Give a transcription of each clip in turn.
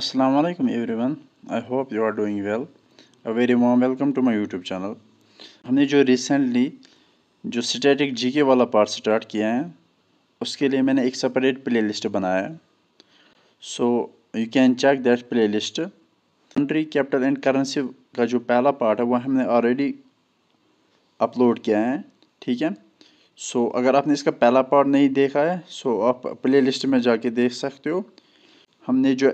assalamu alaikum everyone i hope you are doing well a very warm welcome to my youtube channel हमने जो recently जो static GK वाला part start किया है उसके लिए मैंने एक सेपरेट प्लेलिस्ट बनाया है so you can check that playlist country capital and currency का जो पहला पार्ट है वो हमने ऑलरेडी अपलोड किया है ठीक है सो so, अगर आपने इसका पहला पार्ट नहीं देखा है सो so आप प्लेलिस्ट में जाके देख सकते हो हमने जो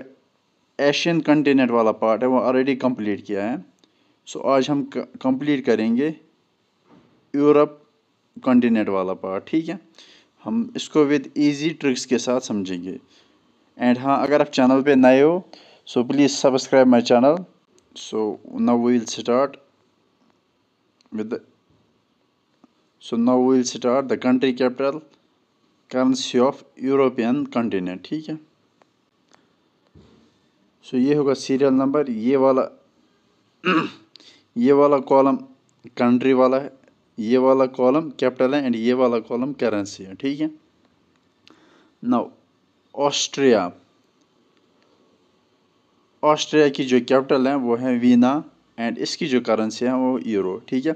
एशियन कंटेनर वाला पार्ट है वो ऑलरेडी कंप्लीट किया है सो आज हम कंप्लीट करेंगे यूरोप कंटिनेंट वाला पार्ट ठीक है हम इसको विद इजी ट्रिक्स के साथ समझेंगे एंड हाँ अगर आप चैनल पे नए हो so please subscribe my channel so now we will start with so now we will start the country capital currency of European continent ठीक है सो ये होगा सीरियल नंबर ये वाला ये वाला कॉलम कंट्री वाला है ये वाला कॉलम कैपिटल है एंड ये वाला कॉलम करेंसी है ठीक है नाउ ऑस्ट्रिया ऑस्ट्रिया की जो कैपिटल है वो है वीना एंड इसकी जो करेंसी है वो यूरो ठीक है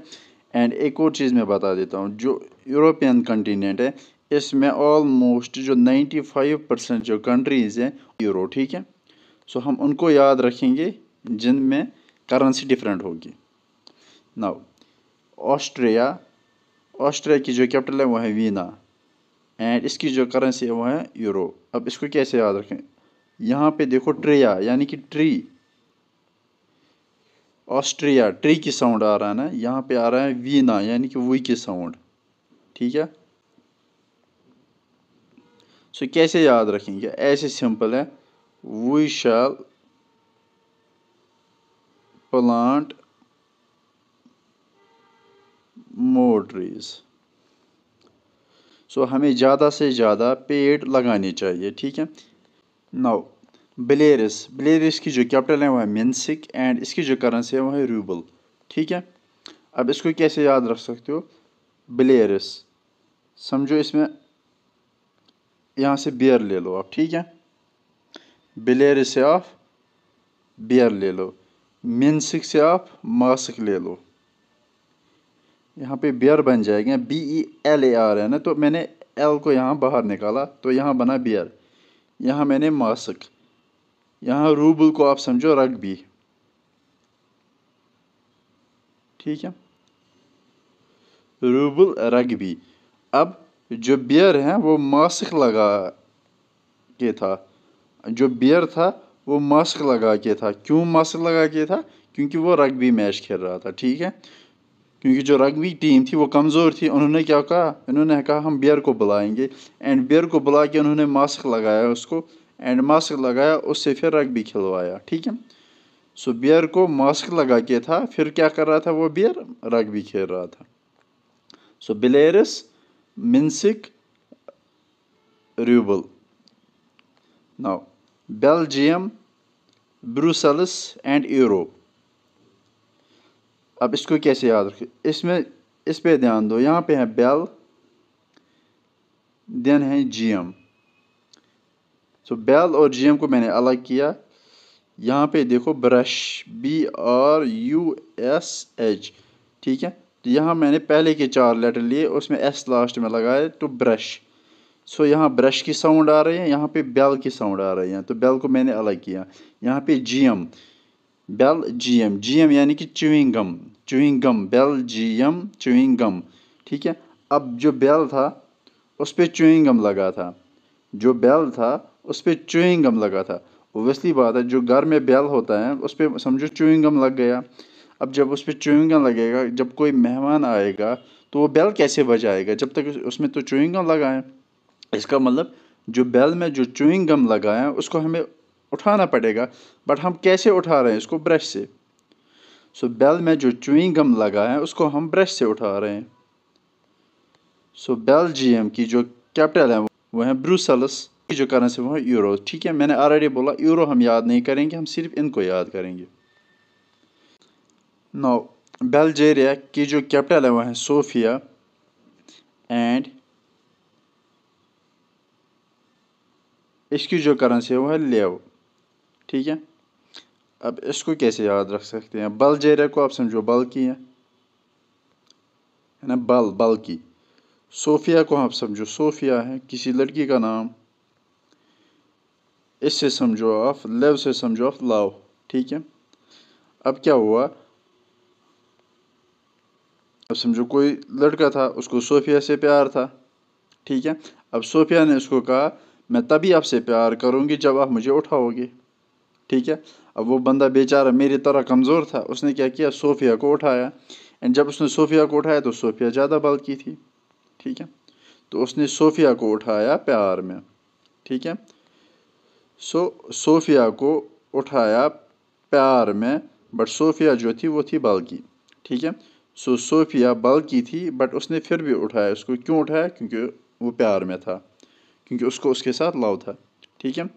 एंड एक और चीज़ मैं बता देता हूँ जो यूरोपियन कंटिनेंट है इसमें ऑलमोस्ट जो 95 परसेंट जो कंट्रीज़ हैं यूरो ठीक है सो हम उनको याद रखेंगे जिनमें करेंसी डिफरेंट होगी नाउ ऑस्ट्रिया ऑस्ट्रिया की जो कैपिटल है वो है वीना एंड इसकी जो करेंसी है वो है यूरो अब इसको कैसे याद रखें यहाँ पे देखो ट्रिया यानी कि ट्री ऑस्ट्रिया ट्री की साउंड आ रहा है ना यहाँ पे आ रहा है वीना यानी कि वी की साउंड ठीक है सो so, कैसे याद रखेंगे ऐसे सिंपल है We shall plant more trees. So so, हमें ज़्यादा से ज़्यादा पेड़ लगाने चाहिए ठीक है नाउ ब्लेरिस ब्लेरिस की जो कैपिटल है वह है मिन्सिक एंड इसकी जो करेंसी है वह है रूबल ठीक है अब इसको कैसे याद रख सकते हो ब्लेरिस समझो इसमें यहाँ से बियर ले लो आप ठीक है बिलेरी से आप बियर ले लो मिनसिक से आप मास्क ले लो यहाँ पे बियर बन जाएगा B E L A R है ना तो मैंने एल को यहाँ बाहर निकाला तो यहाँ बना बियर यहाँ मैंने मास्क यहाँ रूबल को आप समझो रगबी ठीक है रूबल रगबी अब जो बियर है वो मास्क लगा के था जो बियर था वो मास्क लगा के था क्यों मास्क लगा के था क्योंकि वो रग्बी मैच खेल रहा था ठीक है क्योंकि जो रग्बी टीम थी वो कमज़ोर थी उन्होंने क्या कहा उन्होंने कहा हम बियर को बुलाएंगे एंड बियर को बुला के उन्होंने मास्क लगाया उसको एंड मास्क लगाया उससे फिर रग्बी खिलवाया ठीक है सो बियर को मास्क लगा के था फिर क्या कर रहा था वो बियर रग्बी खेल रहा था so Belarus Minsk rouble now Belgium Brussels and Europe अब इसको कैसे याद रखें इसमें इस पे ध्यान दो यहाँ पे है बेल देन है जीएम सो बेल और जीएम को मैंने अलग किया यहाँ पे देखो brush B R U S H ठीक है तो यहाँ मैंने पहले के चार लेटर लिए उसमें एस लास्ट में लगाए तो ब्रश सो यहाँ ब्रश की साउंड आ रही है यहाँ पे बेल की साउंड आ रही है तो बेल को मैंने अलग किया यहाँ पे G M bell G M G M यानी कि chewing gum chewing gum bell G M chewing gum ठीक है अब जो बेल था उस पर चुविंग गम लगा था जो बेल था उस पर चुविंग गम लगा था ओबियसली बात है जो घर में बेल होता है उस पर समझो चुविंग गम लग गया अब जब उस पर चुविंग गम लगेगा जब कोई मेहमान आएगा तो वो बेल कैसे बजाएगा जब तक उसमें तो चुविंग गम लगाएं इसका मतलब जो बैल में जो चूइंग गम लगाए है उसको हमें उठाना पड़ेगा बट हम कैसे उठा रहे हैं इसको ब्रश से सो so, बेल में जो चूइंग गम लगा है उसको हम ब्रश से उठा रहे हैं सो so, बेल की जो कैपिटल है वो है ब्रूसलस की जो करेंसी वो है यूरो ठीक है मैंने ऑलरेडी बोला यूरो हम याद नहीं करेंगे हम सिर्फ इनको याद करेंगे नो बेल्जेरिया की जो कैपिटल है वह है सोफिया एंड इसकी जो करेंसी है वो है लेव ठीक है अब इसको कैसे याद रख सकते हैं बल जेरा को आप समझो बल की है ना बल बल की सोफिया को आप समझो सोफिया है किसी लड़की का नाम इससे समझो आप लेव से समझो आप लव ठीक है अब क्या हुआ अब समझो कोई लड़का था उसको सोफिया से प्यार था ठीक है अब सोफिया ने उसको कहा मैं तभी आपसे प्यार करूँगी जब आप मुझे उठाओगे ठीक है अब वो बंदा बेचारा मेरी तरह कमज़ोर था उसने क्या किया सोफिया को उठाया एंड जब उसने सोफिया को उठाया तो सोफिया ज़्यादा बल की थी ठीक है तो उसने सोफिया को उठाया प्यार में ठीक है सो सोफिया को उठाया प्यार में बट सोफिया जो थी वो थी बल्कि ठीक है सो सोफिया की थी बट उसने फिर भी उठाया उसको क्यों उठाया क्योंकि वो प्यार में था क्योंकि उसको उसके साथ लव था ठीक है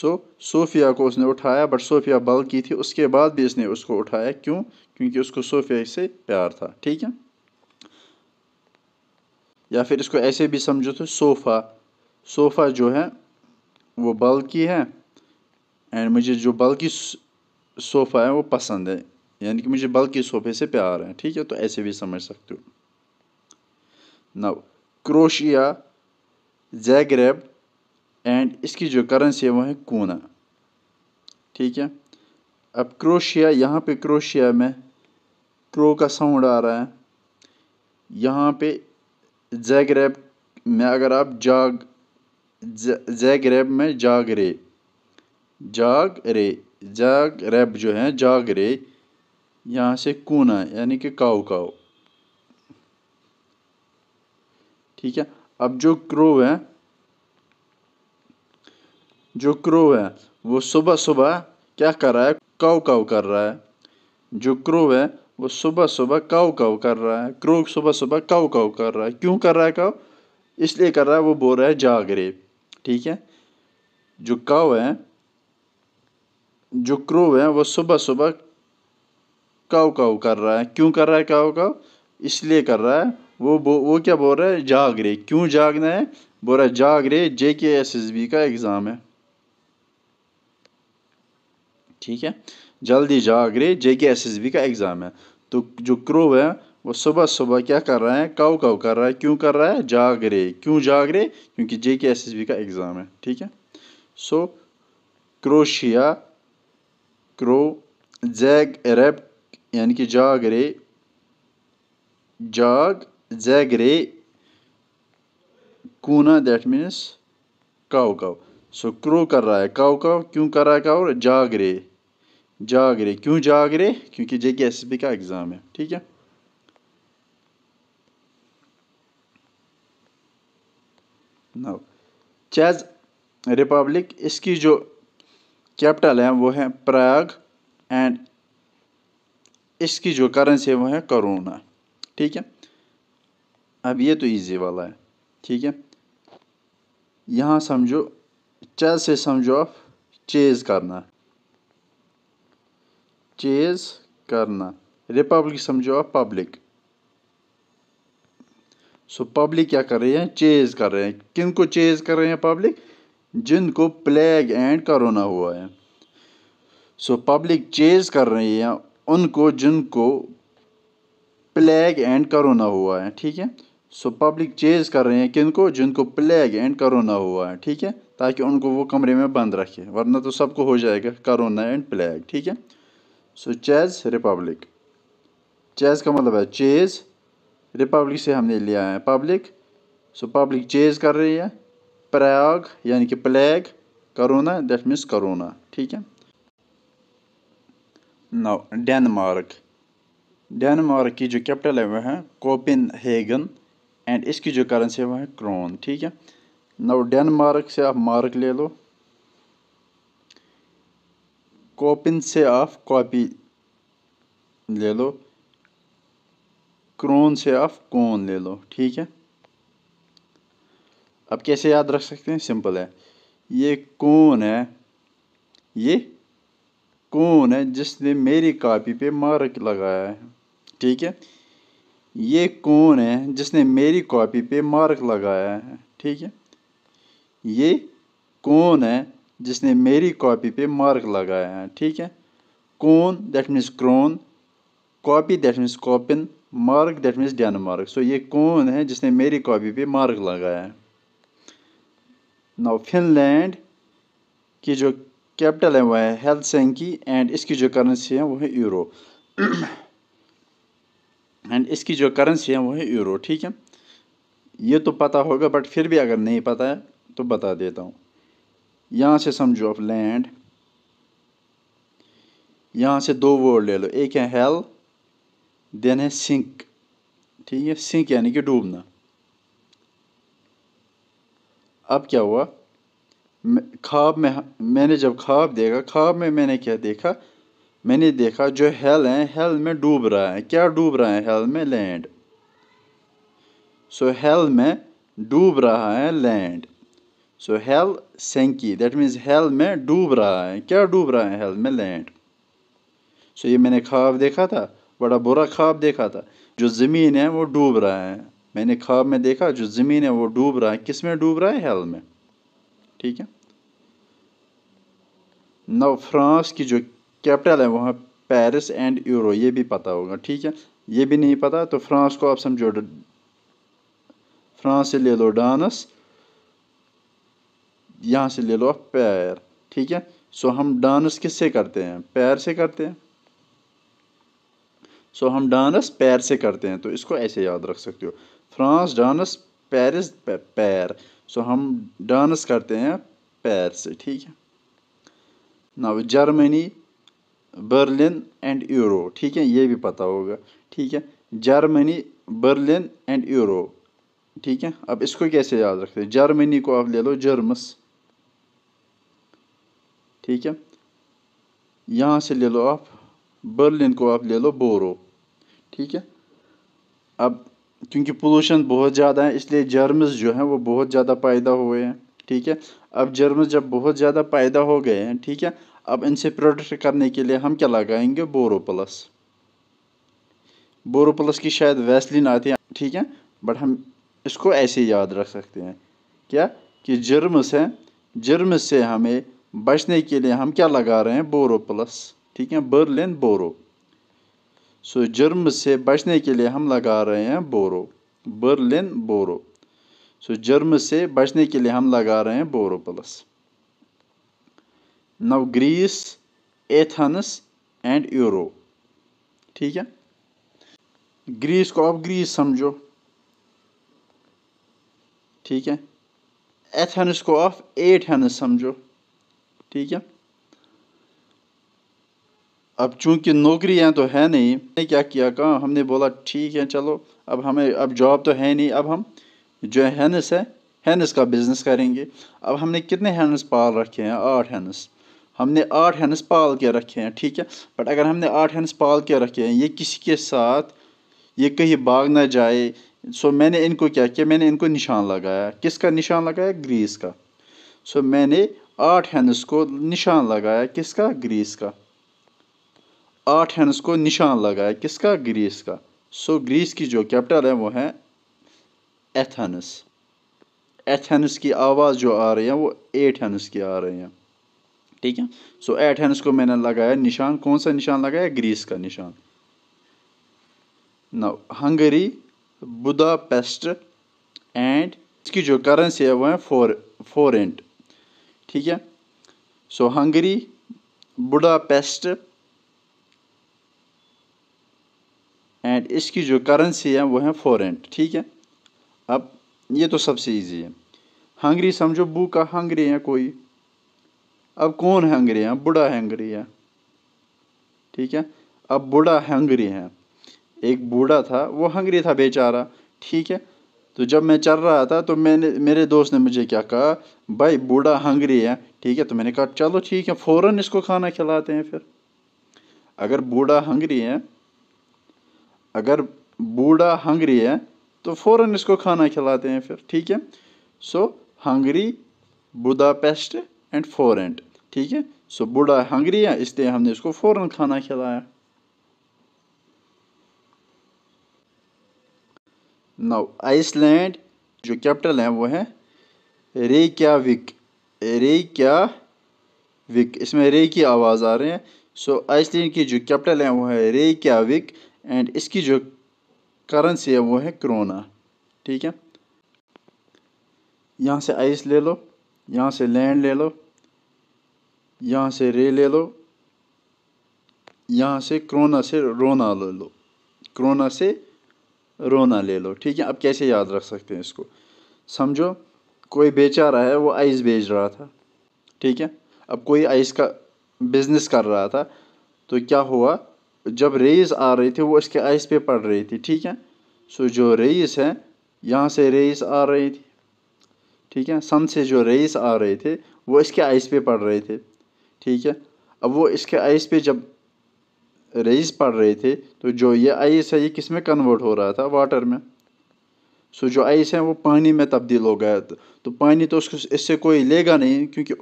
सो सोफिया को उसने उठाया बट सोफिया बल की थी उसके बाद भी इसने उसको उठाया क्यों क्योंकि उसको सोफिया से प्यार था ठीक है या फिर इसको ऐसे भी समझो तो सोफ़ा सोफ़ा जो है वो बल की है एंड मुझे जो बल की सोफ़ा है वो पसंद है यानी कि मुझे बल की सोफ़े से प्यार है ठीक है तो ऐसे भी समझ सकते हो नव क्रोशिया जैगरेब एंड इसकी जो करेंसी है वो है कोना ठीक है अब क्रोशिया यहाँ पे क्रोशिया में क्रो का साउंड आ रहा है यहाँ पे जैगरेब में अगर आप जाग जैगरेब में जाग रे जाग रे जाग रेब जो है जाग रे यहाँ से कोना यानी कि काऊ काऊ ठीक है अब जो क्रो है जो क्रो है वो सुबह सुबह क्या कर रहा है काव काव कर रहा है जो क्रो है वो सुबह सुबह काव काव कर रहा है क्रो सुबह सुबह काव काव कर रहा है क्यों कर रहा है काव इसलिए कर रहा है वो बोल रहा है जागरे ठीक है जो काव है जो क्रो है वो सुबह सुबह काव काव कर रहा है क्यों कर रहा है काव काव इसलिए कर रहा है वो बो वो क्या बोल रहा है जाग रहे क्यों जागना है बोल रहा है जाग रहे J K S S B का एग्ज़ाम है ठीक है जल्दी जाग रहे J K S S B का एग्ज़ाम है तो जो क्रो है वो सुबह सुबह क्या कर रहा है काव काव कर रहा है क्यों कर रहा है जाग रहे क्यों जाग रहे क्योंकि J K S S B का एग्ज़ाम है ठीक है सो क्रोशिया क्रो जैग एरेप यानी कि जाग रे जाग जैगरे कूना दैट मीन्स काव काव सो क्रो कर रहा है काव काव क्यों कर रहा है काव जाग रे क्यों जागरे क्योंकि J K S S B का एग्ज़ाम है ठीक है नौ चेज रिपब्लिक इसकी जो कैपिटल है वो है प्राग एंड इसकी जो करेंसी है वो है करोना ठीक है अब ये तो ईजी वाला है ठीक है यहाँ समझो चल से समझो आप चेज़ करना चेज़ करना रिपब्लिक समझो आप पब्लिक सो पब्लिक क्या कर रही है चेज़ कर रहे हैं किन को चेज़ कर रहे हैं पब्लिक जिनको प्लेग एंड करोना हुआ है सो पब्लिक चेज़ कर रही है उनको जिनको प्लेग एंड करोना हुआ है ठीक है सो पब्लिक चेज कर रहे हैं किनको जिनको प्लेग एंड करोना हुआ है ठीक है ताकि उनको वो कमरे में बंद रखे वरना तो सबको हो जाएगा करोना एंड प्लेग ठीक है सो चेज रिपब्लिक चेज का मतलब है चेज रिपब्लिक से हमने लिया है पब्लिक सो पब्लिक चेज कर रही है प्रयाग यानी कि plague corona that means corona ठीक है नो डेनमार्क डेनमार्क की जो कैपिटल है वह है कोपिन हेगन एंड इसकी जो करेंसी है वह है क्रोन ठीक है नव डेनमार्क से आप मार्क ले लो कॉपिन से आप कॉपी ले लो क्रोन से आप कौन ले लो ठीक है अब कैसे याद रख सकते हैं सिंपल है ये कौन है ये कौन है जिसने मेरी कॉपी पे मार्क लगाया है ठीक है ये कौन है जिसने मेरी कॉपी पे मार्क लगाया है ठीक है ये कौन है जिसने मेरी कॉपी पे मार्क लगाया है ठीक है कौन that means krone copy that means copen mark that means Denmark mark so ये कौन है जिसने मेरी कॉपी पे मार्क लगाया है नाउ फिनलैंड की जो कैपिटल है वह है हेलसेंकी एंड इसकी जो करेंसी है वह है यूरो एंड इसकी जो करेंसी है वो है यूरो ठीक है ये तो पता होगा बट फिर भी अगर नहीं पता है तो बता देता हूँ यहाँ से समझो आप लैंड यहाँ से दो वर्ड ले लो एक है हेल देन है सिंक ठीक है सिंक यानी कि डूबना अब क्या हुआ ख्वाब में मैंने जब ख्वाब देखा ख्वाब में मैंने क्या देखा मैंने देखा जो हेल है हेल में डूब रहा है क्या डूब रहा है हेल में लैंड सो हेल में डूब रहा है land so Helsinki that means hell में डूब रहा है क्या डूब रहा है हेल में लैंड सो ये मैंने ख्वाब देखा था बड़ा बुरा ख्वाब देखा था जो ज़मीन है वो डूब रहा है मैंने ख्वाब में देखा जो ज़मीन है वो डूब रहा है किस में डूब रहा है हेल में ठीक है नव फ्रांस की जो कैपिटल है वहाँ पेरिस एंड यूरो ये भी पता होगा ठीक है ये भी नहीं पता तो फ्रांस को आप समझो फ्रांस से ले लो डांस यहाँ से ले लो आप पैर ठीक है सो हम डांस किससे करते हैं पैर से करते हैं सो हम डांस पैर से करते हैं तो इसको ऐसे याद रख सकते हो फ्रांस डांस पेरिस पैर सो हम डांस करते हैं पैर से ठीक है ना जर्मनी बर्लिन एंड यूरो ठीक है ये भी पता होगा ठीक है जर्मनी बर्लिन एंड यूरो ठीक है अब इसको कैसे याद रखते हैं जर्मनी को आप ले लो जर्मस ठीक है यहाँ से ले लो आप बर्लिन को आप ले लो बोरो ठीक है अब क्योंकि पोलूशन बहुत ज़्यादा है इसलिए जर्मस जो हैं वो बहुत ज़्यादा पैदा हुए हैं ठीक है अब जर्मस जब बहुत ज़्यादा पैदा हो गए हैं ठीक है अब इनसे प्रोटेक्ट करने के लिए हम क्या लगाएंगे बोरो प्लस बोरो प्लस की शायद वैसलिन आती है ठीक है बट हम इसको ऐसे याद रख सकते हैं क्या कि जर्म्स हैं जर्म से हमें बचने के लिए हम क्या लगा रहे हैं बोरो प्लस ठीक है बर्लिन बोरो सो जर्म से बचने के लिए हम लगा रहे हैं बोरो बर्लिन बोरो सो जर्म से बचने के लिए हम लगा रहे हैं Boroplus now Greece Athens and euro ठीक है ग्रीस को आप ग्रीस समझो ठीक है एथेंस को एट एथेंस समझो ठीक है अब चूंकि नौकरियां तो है नहीं हमने क्या किया कहा हमने बोला ठीक है चलो अब हमें अब जॉब तो है नहीं अब हम जो हैनस है हैनस का बिज़नेस करेंगे अब हमने कितने हैनस पाल रखे हैं आठ हैनस हमने आठ हैंड्स पाल के रखे हैं ठीक है बट अगर हमने आठ हैंड्स पाल के रखे हैं ये किसी के साथ ये कहीं भाग ना जाए सो मैंने इनको क्या किया मैंने इनको निशान लगाया किसका निशान लगाया ग्रीस का सो मैंने आठ हैंड्स को निशान लगाया किसका ग्रीस का आठ हैंड्स को निशान लगाया किसका ग्रीस का सो ग्रीस की जो कैपिटल है वो है एथेंस एथेंस की आवाज़ जो आ रही है वो एट हैंड्स की आ रही है ठीक है सो एट हैंड को मैंने लगाया निशान कौन सा निशान लगाया ग्रीस का निशान नाउ हंगरी बुदापेस्ट एंड इसकी जो करेंसी है वह है फोर एंड ठीक है सो हंगरी बुडापेस्ट एंड इसकी जो करेंसी है वह है फोरेंट ठीक है अब ये तो सबसे इजी है हंगरी समझो बू का हंगरी है कोई अब कौन हैंगरी है बुढ़ा हैंगरी है ठीक है अब बूढ़ा हंगरी है एक बूढ़ा था वो हंगरी था बेचारा ठीक है तो जब मैं चल रहा था तो मैंने मेरे दोस्त ने मुझे क्या कहा भाई बूढ़ा हंगरी है ठीक है तो मैंने कहा चलो ठीक है फ़ौरन इसको खाना खिलाते हैं फिर अगर बूढ़ा हंगरी है अगर बूढ़ा हंगरी है तो फ़ौरन इसको खाना खिलाते हैं फिर ठीक है so Hungary Budapest and forint ठीक है सो बूढ़ा हंगरी है इसलिए हमने इसको फौरन खाना खिलाया नाउ आइसलैंड जो कैपिटल है वो है रे क्या विक रे क्या विक इसमें रे की आवाज़ आ रही है सो आइसलैंड की जो कैपिटल है वो है रे क्या विक एंड इसकी जो करेंसी है वो है क्रोना ठीक है यहाँ से आइस ले लो यहाँ से लैंड ले लो यहाँ से रे ले लो यहाँ से क्रोना से रोना ले लो क्रोना से रोना ले लो ठीक है अब कैसे याद रख सकते हैं इसको समझो कोई बेचारा है वो आइस बेच रहा था ठीक है अब कोई आइस का बिजनेस कर रहा था तो क्या हुआ जब रेस आ रही थी वो इसके आइस पे पड़ रही थी ठीक है सो जो रेस है यहाँ से रेस आ रही थी ठीक है सन से जो रेस आ रहे थे वो इसके आइस पे पड़ रहे थे ठीक है अब वो इसके आइस पे जब रेज पड़ रहे थे तो जो ये आइस है ये किस में कन्वर्ट हो रहा था वाटर में सो जो आइस है वो पानी में तब्दील हो गया तो पानी तो उसको इससे कोई लेगा नहीं क्योंकि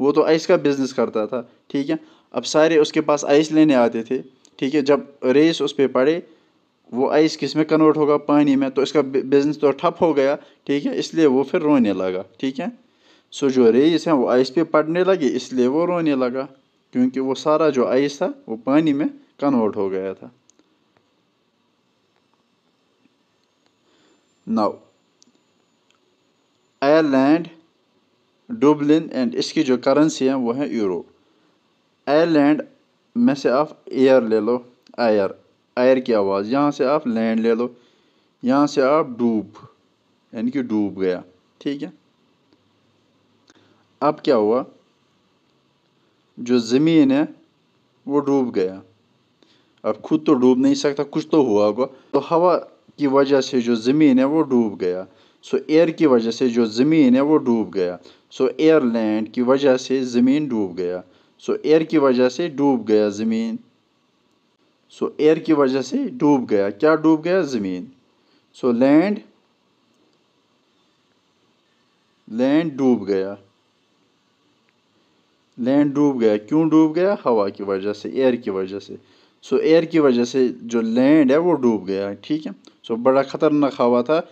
वो तो आइस का बिज़नेस करता था ठीक है अब सारे उसके पास आइस लेने आते थे ठीक है जब रेस उस पर पड़े वो आइस किस में कन्वर्ट होगा पानी में तो इसका बिज़नेस तो ठप हो गया ठीक है इसलिए वो फिर रोने लगा ठीक है सो जो रेस है वो आइस पे पड़ने लगी इसलिए वो रोने लगा क्योंकि वो सारा जो आइस था वो पानी में कन्वर्ट हो गया था नाउ आयरलैंड डुबलिन एंड इसकी जो करेंसी है वो है यूरो आयरलैंड में से आप एयर ले लो आयर आयर की आवाज़ यहाँ से आप लैंड ले लो यहाँ से आप डूब यानी कि डूब गया ठीक है अब क्या हुआ जो ज़मीन है वो डूब गया अब खुद तो डूब नहीं सकता कुछ तो हुआ होगा तो हवा की वजह से जो ज़मीन है वो डूब गया सो एयर की वजह से जो ज़मीन है वो डूब गया सो एयर लैंड की वजह से ज़मीन डूब गया सो एयर की वजह से डूब गया ज़मीन सो एयर की वजह से डूब गया क्या डूब गया ज़मीन सो लैंड लैंड डूब गया लैंड डूब गया क्यों डूब गया हवा की वजह से एयर की वजह से सो so, एयर की वजह से जो लैंड है वो डूब गया ठीक है सो so, बड़ा ख़तरनाक हवा था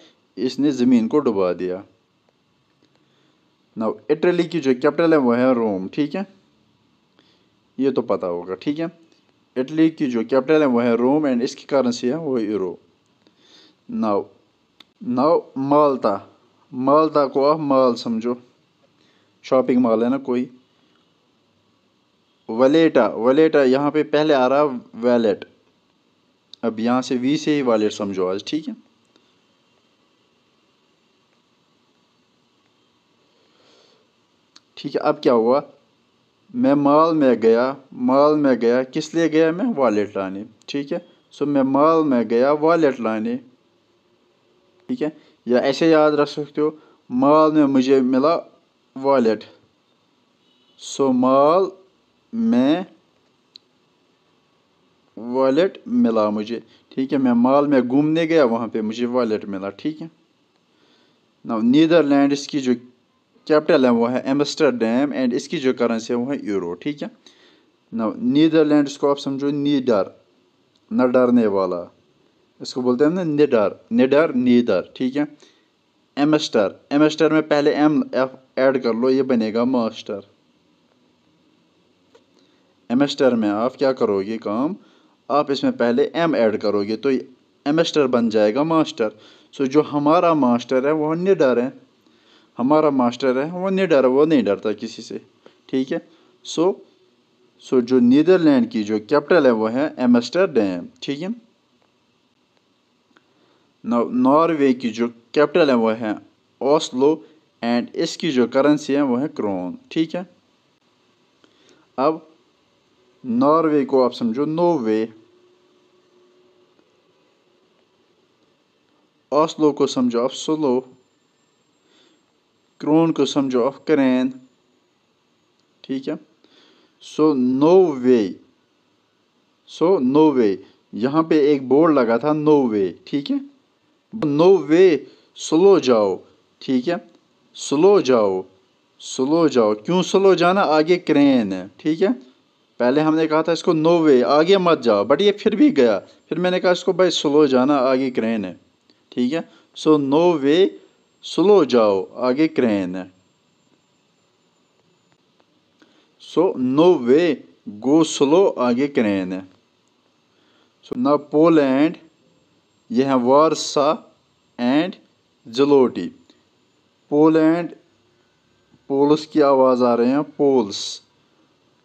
इसने ज़मीन को डुबा दिया नाउ इटली की जो कैपिटल है वो है रोम ठीक है ये तो पता होगा ठीक है इटली की जो कैपिटल है वो है रोम एंड इसकी करेंसी है वो euro now now Malta Malta को आप माल समझो शॉपिंग मॉल है ना कोई वलेटा वलेटा यहाँ पे पहले आ रहा वैलेट अब यहाँ से वी से ही वॉलेट समझो आज ठीक है ठीक है अब क्या हुआ मैं माल में गया माल में गया किस लिए गया मैं वॉलेट लाने ठीक है सो मैं माल में गया वॉलेट लाने ठीक है या ऐसे याद रख सकते हो माल में मुझे मिला वॉलेट सो माल मैं वॉलेट मिला मुझे ठीक है मैं माल में घूमने गया वहाँ पे मुझे वॉलेट मिला ठीक है ना नीदरलैंड्स की जो कैपिटल है वो है एम्स्टरडेम एंड इसकी जो करेंसी है वो है यूरो ठीक है ना नीदरलैंड्स को आप समझो नीडर न डरने वाला इसको बोलते हैं ना निडर निडर नीदर ठीक है एमस्टर एमस्टर में पहले एम एफ ऐड कर लो ये बनेगा मास्टर एमेस्टर में आप क्या करोगे काम आप इसमें पहले एम ऐड करोगे तो एमेस्टर बन जाएगा मास्टर सो जो हमारा मास्टर है वह निडर है हमारा मास्टर है वह निडर है वह नहीं डरता किसी से ठीक है सो सो जो नीदरलैंड की जो कैपिटल है वह है एमेस्टर डैम ठीक है नॉर्वे की जो कैपिटल है वह है ओस्लो एंड इसकी जो करेंसी है वह है क्रोन ठीक है अब नॉर्वे को आप समझो नोवे ऑस्लो को समझो आप सोलो क्रोन को समझो आप करेन ठीक है सो नो वे सो नो वे यहाँ पे एक बोर्ड लगा था नो वे ठीक है नो वे स्लो जाओ ठीक है स्लो जाओ स्लो जाओ क्यों स्लो जाना आगे क्रेन है ठीक है पहले हमने कहा था इसको नो वे आगे मत जाओ बट ये फिर भी गया फिर मैंने कहा इसको भाई स्लो जाना आगे क्रेन है ठीक है सो नो वे स्लो जाओ आगे क्रेन है so no way go slow आगे क्रेन है सो ना पोलैंड यह है Warsaw and zloty Poland Poles की आवाज़ आ रहे हैं पोल्स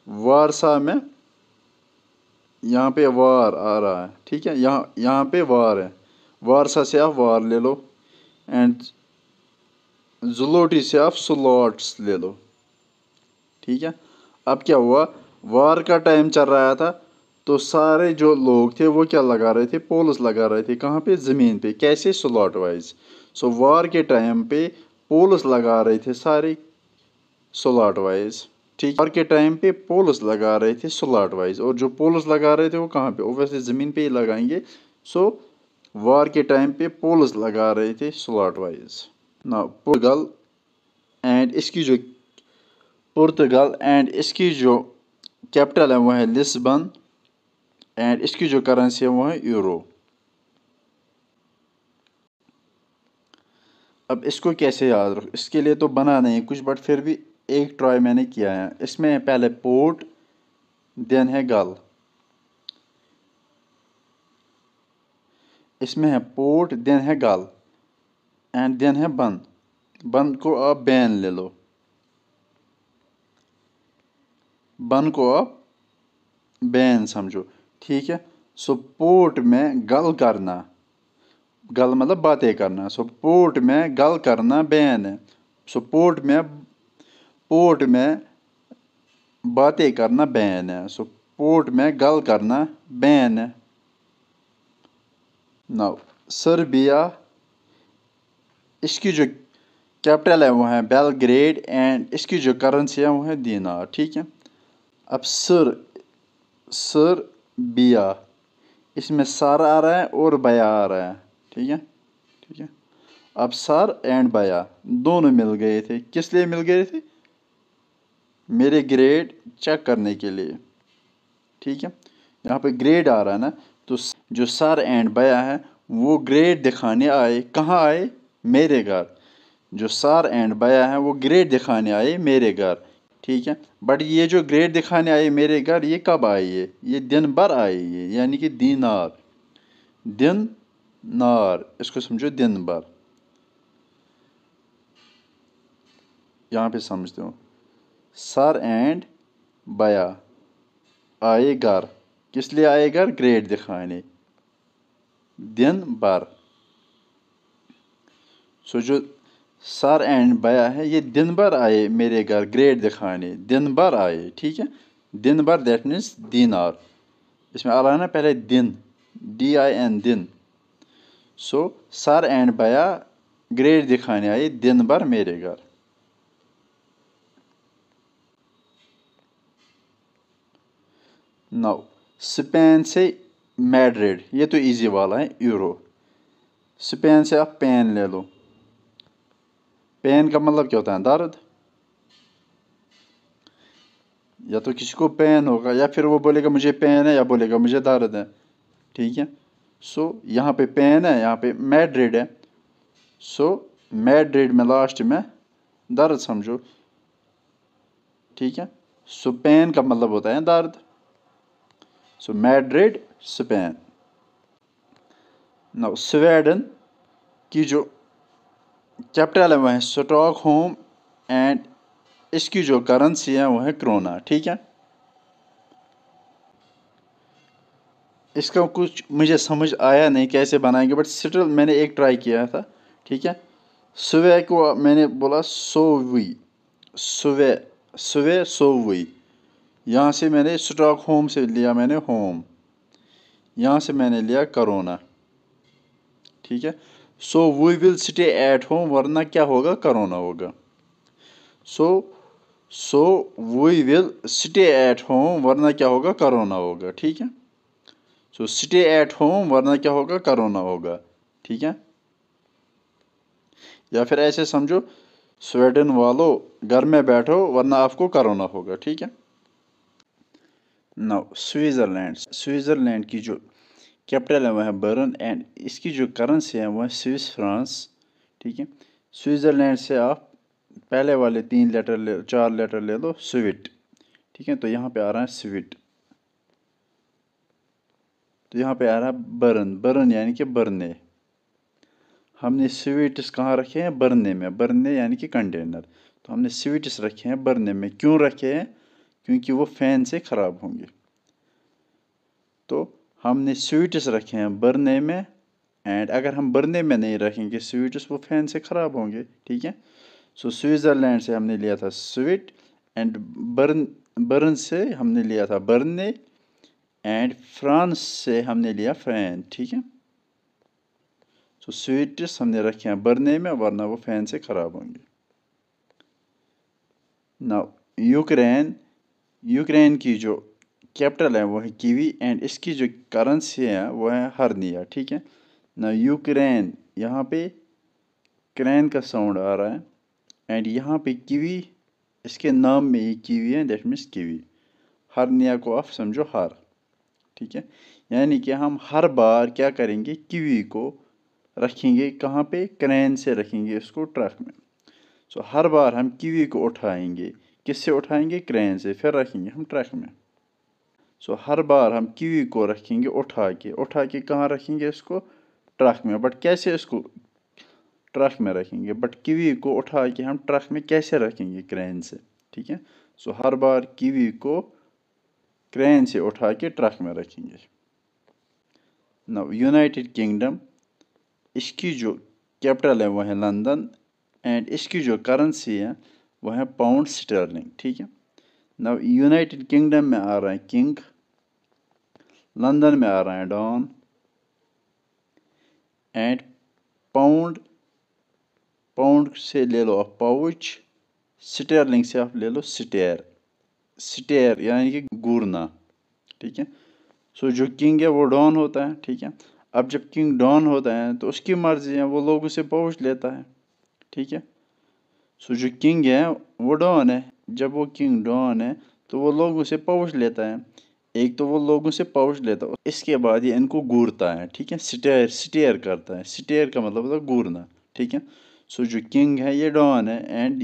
वारसा में यहाँ पे वार आ रहा है ठीक है यहाँ यहाँ पे वार है वारसा से आप वार ले लो एंड जुलोटी से आप स्लॉट्स ले लो ठीक है अब क्या हुआ वार का टाइम चल रहा था तो सारे जो लोग थे वो क्या लगा रहे थे पोल्स लगा रहे थे कहाँ पे ज़मीन पे कैसे स्लॉट वाइज सो वार के टाइम पे पोल्स लगा रहे थे सारे स्लॉट वाइज़ ठीक और के टाइम पे पोल्स लगा रहे थे स्लॉट वाइज और जो पोल्स लगा रहे थे वो कहाँ पे ओबियसली ज़मीन पे ही लगाएंगे सो वार के टाइम पे पोल्स लगा रहे थे स्लॉट वाइज ना पुर्तगाल एंड इसकी जो पुर्तगाल एंड इसकी जो कैपिटल है वो है लिस्बन एंड इसकी जो करेंसी है वो है यूरो अब इसको कैसे याद रख इसके लिए तो बना नहीं कुछ बट फिर भी एक ट्राई मैंने किया है इसमें पहले पोर्ट देन है गल इसमें है पोर्ट देन है गल एंड देन है बंद बंद को आप बैन ले लो बंद को आप बैन समझो ठीक है सो पोर्ट में गल करना गल मतलब बातें करना सो पोर्ट में गल करना बैन है सो पोर्ट में पोर्ट में बातें करना बैन है सो पोर्ट में गल करना बैन है ना सर्बिया इसकी जो कैपिटल है वो है बेलग्रेड एंड इसकी जो करेंसी है वो है दीनार ठीक है अब सर सर बिया इसमें सर आ रहा है और बया आ रहा है ठीक है ठीक है अब सर एंड बया दोनों मिल गए थे किस लिए मिल गए थे मेरे ग्रेड चेक करने के लिए ठीक है यहाँ पे ग्रेड आ रहा है ना तो जो सर एंड बया है वो ग्रेड दिखाने आए कहाँ आए मेरे घर जो सर एंड बया है वो ग्रेड दिखाने आए मेरे घर ठीक है बट ये जो ग्रेड दिखाने आए मेरे घर ये कब आई है ये दिन भर आई है यानी कि दिनार दिन नार इसको समझो दिन भर यहाँ पे समझते हो सर एंड बया आए घर किस लिए आए घर ग्रेड दिखाने दिन भर सो जो सर एंड बया है ये दिन भर आए मेरे घर ग्रेड दिखाने दिन भर आए ठीक है दिन भर दैट मीन्स दीनार इसमें आ रहा है ना पहले दिन डी आई एन दिन सो सर एंड बया ग्रेड दिखाने आए दिन भर मेरे घर नौ स्पेन से मैड्रिड ये तो इजी वाला है यूरो स्पेन से आप पेन ले लो पेन का मतलब क्या होता है दर्द या तो किसी को पेन होगा या फिर वो बोलेगा मुझे पेन है या बोलेगा मुझे दर्द है ठीक है सो यहाँ पे पेन है यहाँ पे मैड्रिड है सो मैड्रिड में लास्ट में दर्द समझो ठीक है सो पेन का मतलब होता है दर्द So Madrid, Spain. Now Sweden ki jo capital hai wahan stockholm and iski jo currency hai wahan krona वह है इसका कुछ मुझे समझ आया नहीं कैसे बनाएंगे बट स्टिल मैंने एक ट्राई किया था ठीक है सुबह को मैंने बोला सोवी सुबह सुबह सोवी यहाँ से मैंने स्टॉक होम से लिया मैंने होम यहाँ से मैंने लिया करोना ठीक है so we will stay at home वरना क्या होगा करोना होगा so so we will stay at home वरना क्या होगा करोना होगा ठीक है सो स्टे एट होम वरना क्या होगा करोना होगा ठीक है या फिर ऐसे समझो स्वेडन वालों घर में बैठो वरना आपको करोना होगा ठीक है नौ स्विट्ज़रलैंड स्विट्ज़रलैंड की जो कैपिटल है वह है बर्न एंड इसकी जो करेंसी है वह स्विस फ्रांस ठीक है स्विट्ज़रलैंड से आप पहले वाले तीन लेटर ले चार लेटर ले लो स्विट ठीक है तो यहाँ पे आ रहा है स्विट तो यहाँ पे आ रहा है बर्न बर्न यानी कि बर्ने हमने स्वीट्स कहाँ रखे हैं बर्ने में बर्ने यानी कि कंटेनर तो हमने स्वीट्स रखे हैं बर्ने में क्यों रखे हैं क्योंकि वो फ़ैन से ख़राब होंगे तो हमने स्विचेस रखे हैं बरने में एंड अगर हम बरने में नहीं रखेंगे स्विचेस वो फ़ैन से ख़राब होंगे ठीक है सो स्विट्ज़रलैंड से हमने लिया था स्विट एंड बर्न बर्न से हमने लिया था बर्ने एंड फ्रांस से हमने लिया फ़ैन ठीक है सो स्विचेस हमने रखे हैं बरने में वरना वो फ़ैन से ख़राब होंगे ना यूक्रेन यूक्रेन की जो कैपिटल है वो है कीवी एंड इसकी जो करेंसी है वो है हरनिया ठीक है ना यूक्रेन यहाँ पे क्रैन का साउंड आ रहा है एंड यहाँ पे कीवी इसके नाम में ही कीवी है दैट मीन्स कीवी हरनिया को आप समझो हर ठीक है यानी कि हम हर बार क्या करेंगे कीवी को रखेंगे कहाँ पे क्रैन से रखेंगे इसको ट्रक में सो so, हर बार हम कीवी को उठाएंगे किससे उठाएंगे क्रेन से फिर रखेंगे हम ट्रक में सो so, हर बार हम कीवी को रखेंगे उठा के उठा के कहाँ रखेंगे इसको ट्रक में बट कैसे इसको ट्रक में रखेंगे बट कीवी को उठा के हम ट्रक में कैसे रखेंगे क्रेन से ठीक है सो so, हर बार कीवी को क्रेन से उठा के ट्रक में रखेंगे ना यूनाइटेड किंगडम इसकी जो कैपिटल है वह है लंदन एंड इसकी जो करेंसी है वो है पाउंड स्टर्लिंग ठीक है नव यूनाइटेड किंगडम में आ रहा है किंग लंदन में आ रहा है डॉन एंड पाउंड पाउंड से ले लो आप पाउच स्टेरलिंग से आप ले लो स्टेयर स्टेयर यानी कि गुरना ठीक है सो जो किंग है वो डॉन होता है ठीक है अब जब किंग डॉन होता है तो उसकी मर्जी है वो लोगों से पाउच लेता है ठीक है सो जो किंग है वो डॉन है जब वो किंग डॉन है तो वो लोगों से पहुँच लेता है एक तो वो लोगों से पहुँच लेता है इसके बाद ये इनको घूरता है ठीक है स्टेयर स्टेयर करता है स्टेयर का मतलब होता है घूरना ठीक है सो जो किंग है ये डॉन है एंड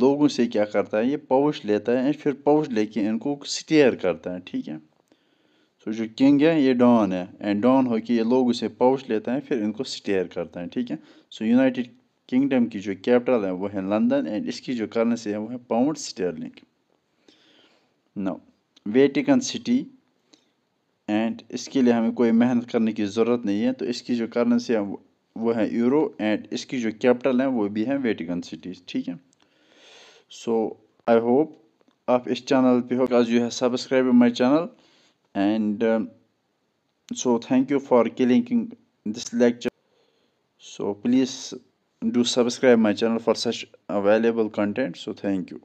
लोगों से क्या करता है ये पहुँच लेता है एंड फिर पहुँच लेके इनको स्टेयर करता है ठीक है सो जो किंग है ये डॉन है एंड डॉन होके ये लोगों से पहुँच लेता है फिर इनको स्टेयर करता है ठीक है सो यूनाइटेड किंगडम की जो कैपिटल है वो है लंदन एंड इसकी जो करेंसी है वो है pound sterling now Vatican City and इसके लिए हमें कोई मेहनत करने की ज़रूरत नहीं है तो इसकी जो करेंसी है वो है यूरो एंड इसकी जो कैपिटल है वो भी है वेटिकन सिटी ठीक है सो आई होप आप इस चैनल पे हो आज यू है subscribe my channel and so thank you for clicking this lecture so please do subscribe my channel for such valuable content so thank you